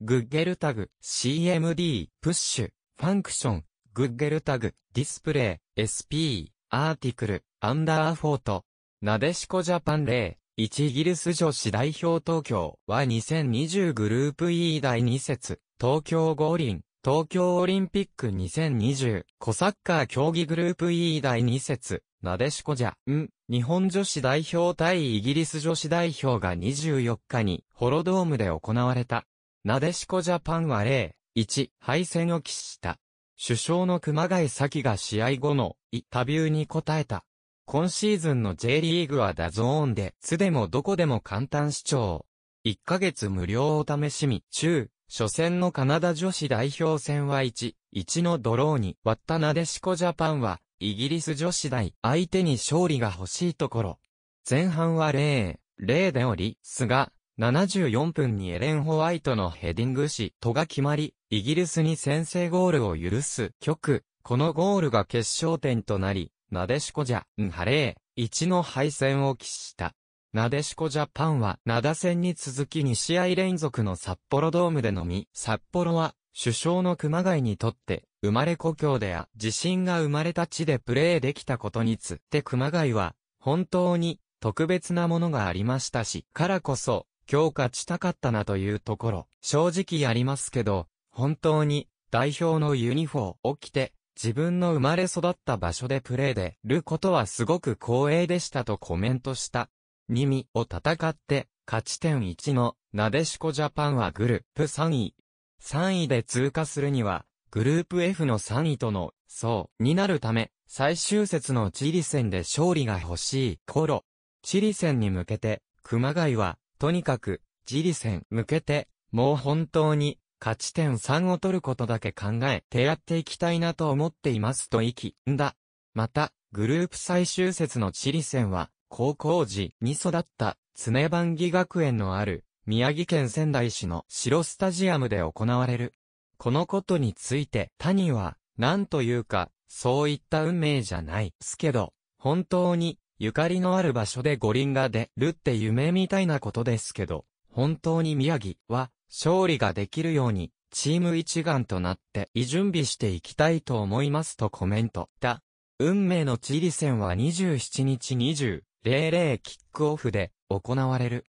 グッゲルタグ、CMD、プッシュ、ファンクション、グッゲルタグ、ディスプレイ、SP、アーティクル、アンダーフォート、なでしこジャパン例、1イギリス女子代表東京は2020グループ E 第2節、東京五輪、東京オリンピック2020、コサッカー競技グループ E 第2節、なでしこじゃ、ん、日本女子代表対イギリス女子代表が24日に、ホロドームで行われた。なでしこジャパンは0、1敗戦を喫した。首相の熊谷咲が試合後のイタビューに答えた。今シーズンの J リーグはダゾーンで、つでもどこでも簡単視聴。1ヶ月無料お試しみ、中、初戦のカナダ女子代表戦は1、1のドローに割ったなでしこジャパンは、イギリス女子大相手に勝利が欲しいところ。前半は0、0でおり、菅、が、74分にエレン・ホワイトのヘディングし、とが決まり、イギリスに先制ゴールを許す局、このゴールが決勝点となり、なでしこじゃ、んはれー、1の敗戦を喫した。なでしこジャパンは、灘戦に続き2試合連続の札幌ドームでのみ、札幌は、首相の熊谷にとって、生まれ故郷であ、自震が生まれた地でプレーできたことにつって熊谷は、本当に、特別なものがありましたし、からこそ、今日勝ちたかったなというところ、正直やりますけど、本当に代表のユニフォーを着て、自分の生まれ育った場所でプレーでることはすごく光栄でしたとコメントした。ニミを戦って、勝ち点1のなでしこジャパンはグループ3位。3位で通過するには、グループ F の3位との、そう、になるため、最終節のチリ戦で勝利が欲しい頃。チリ戦に向けて、熊谷は、とにかく、ジリ戦向けて、もう本当に、勝ち点3を取ることだけ考えてやっていきたいなと思っていますと意気んだ。また、グループ最終節のチリ戦は、高校時に育った、常番木学園のある、宮城県仙台市の白スタジアムで行われる。このことについて、谷は、なんというか、そういった運命じゃない、すけど、本当に、ゆかりのある場所で五輪が出るって夢みたいなことですけど、本当に宮城は勝利ができるように、チーム一丸となって準備していきたいと思いますとコメント。だ。運命のチリ戦は27日20、00キックオフで行われる。